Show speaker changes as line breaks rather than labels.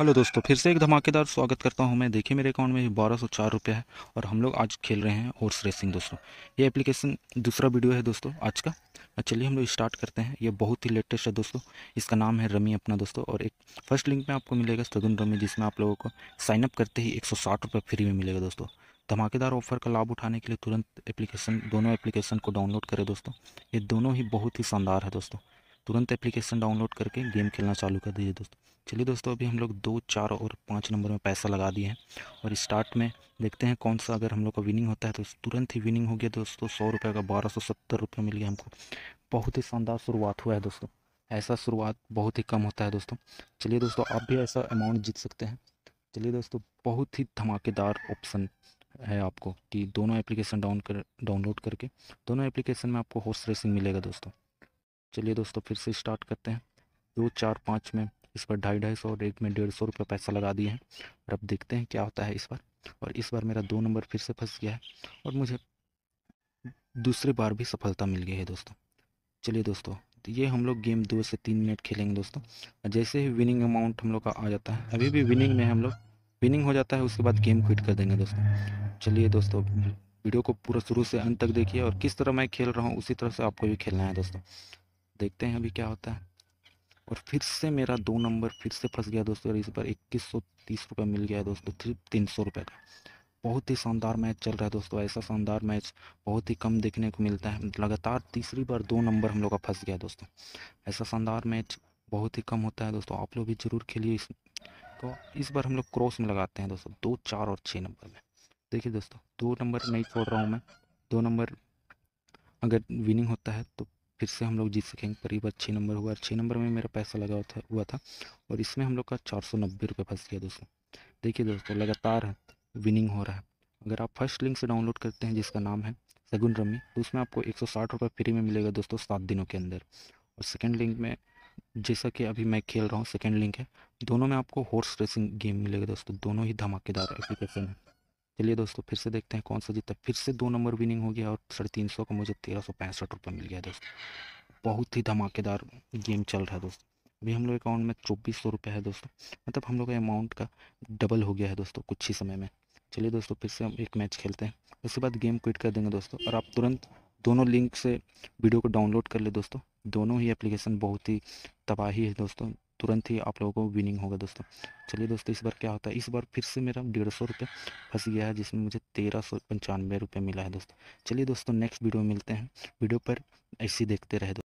hello दोस्तों फिर से एक धमाकेदार स्वागत करता हूं मैं देखिए मेरे अकाउंट में बारह सौ चार रुपये है और हम लोग आज खेल रहे हैं हॉर्स रेसिंग दोस्तों ये एप्लीकेशन दूसरा वीडियो है दोस्तों आज का चलिए हम लोग स्टार्ट करते हैं ये बहुत ही लेटेस्ट है दोस्तों इसका नाम है रमी अपना दोस्तों और एक फर्स्ट लिंक में आपको मिलेगा सगुन रमी जिसमें आप लोगों को साइनअप करते ही एक सौ साठ रुपये फ्री में मिलेगा दोस्तों धमाकेदार ऑफर का लाभ उठाने के लिए तुरंत एप्लीकेशन दोनों एप्लीकेशन को डाउनलोड करें दोस्तों ये दोनों ही बहुत ही शानदार है दोस्तों तुरंत एप्लीकेशन डाउनलोड करके गेम खेलना चालू कर दीजिए दोस्तों चलिए दोस्तों अभी हम लोग दो चार और पाँच नंबर में पैसा लगा दिए हैं और स्टार्ट में देखते हैं कौन सा अगर हम लोग का विनिंग होता है तो तुरंत ही विनिंग हो गया दोस्तों सौ रुपये का बारह सौ सत्तर रुपये मिल गया हमको बहुत ही शानदार शुरुआत हुआ है दोस्तों ऐसा शुरुआत बहुत ही कम होता है दोस्तों चलिए दोस्तों आप भी ऐसा अमाउंट जीत सकते हैं चलिए दोस्तों बहुत ही धमाकेदार ऑप्शन है आपको कि दोनों एप्लीकेशन डाउन कर डाउनलोड करके दोनों एप्लीकेशन में आपको हॉर्स रेसिंग मिलेगा दोस्तों चलिए दोस्तों फिर से स्टार्ट करते हैं दो चार पाँच में इस बार ढाई ढाई सौ और एक में डेढ़ सौ रुपये पैसा लगा दिए हैं और अब देखते हैं क्या होता है इस बार और इस बार मेरा दो नंबर फिर से फंस गया है और मुझे दूसरी बार भी सफलता मिल गई है दोस्तों चलिए दोस्तों तो ये हम लोग गेम दो से तीन मिनट खेलेंगे दोस्तों जैसे ही विनिंग अमाउंट हम लोग का आ जाता है अभी भी विनिंग में हम लोग विनिंग हो जाता है उसके बाद गेम क्विट कर देंगे दोस्तों चलिए दोस्तों वीडियो को पूरा शुरू से अंत तक देखिए और किस तरह मैं खेल रहा हूँ उसी तरह से आपको भी खेलना है दोस्तों देखते हैं अभी क्या होता है और फिर से मेरा दो नंबर फिर से फंस गया दोस्तों इस बार इक्कीस सौ तीस रुपये मिल गया दोस्तों सिर्फ तीन सौ रुपये का बहुत ही शानदार मैच चल रहा है दोस्तों ऐसा शानदार मैच बहुत ही कम देखने को मिलता है लगातार तीसरी बार दो नंबर हम लोग का फंस गया दोस्तों ऐसा शानदार मैच बहुत ही कम होता है दोस्तों आप लोग भी ज़रूर खेलिए इस तो इस बार हम लोग क्रॉस में लगाते हैं दोस्तों दो चार और छः नंबर में देखिए दोस्तों दो नंबर नहीं छोड़ रहा हूँ मैं दो नंबर अगर विनिंग होता है तो फिर से हम लोग जीत सकेंगे करीब अच्छे नंबर हुआ अच्छे नंबर में, मेरा पैसा लगा हुआ था हुआ था और इसमें हम लोग का चार सौ नब्बे रुपये फंस गया दोस्तों देखिए दोस्तों लगातार विनिंग हो रहा है अगर आप फर्स्ट लिंक से डाउनलोड करते हैं जिसका नाम है सगुन रमी तो उसमें आपको एक सौ फ्री में मिलेगा दोस्तों सात दिनों के अंदर और सेकेंड लिंक में जैसा कि अभी मैं खेल रहा हूँ सेकेंड लिंक है दोनों में आपको हॉर्स रेसिंग गेम मिलेगा दोस्तों दोनों ही धमाकेदार एप्लीकेशन है चलिए दोस्तों फिर से देखते हैं कौन सा जीता फिर से दो नंबर विनिंग हो गया और साढ़े तीन सौ का मुझे तेरह सौ पैंसठ रुपये मिल गया दोस्तों बहुत ही धमाकेदार गेम चल रहा है दोस्तों अभी हम लोग अकाउंट में चौबीस सौ रुपये है दोस्तों मतलब हम लोग का अमाउंट का डबल हो गया है दोस्तों कुछ ही समय में चलिए दोस्तों फिर से हम एक मैच खेलते हैं उसके बाद गेम क्विट कर देंगे दोस्तों और आप तुरंत दोनों लिंक से वीडियो को डाउनलोड कर ले दोस्तों दोनों ही एप्लीकेशन बहुत ही तबाही है दोस्तों तुरंत ही आप लोगों को विनिंग होगा दोस्तों चलिए दोस्तों इस बार क्या होता है इस बार फिर से मेरा डेढ़ सौ रुपये फंस गया है जिसमें मुझे तेरह सौ पंचानवे रुपये मिला है दोस्तों चलिए दोस्तों नेक्स्ट वीडियो मिलते हैं वीडियो पर ऐसे देखते रहे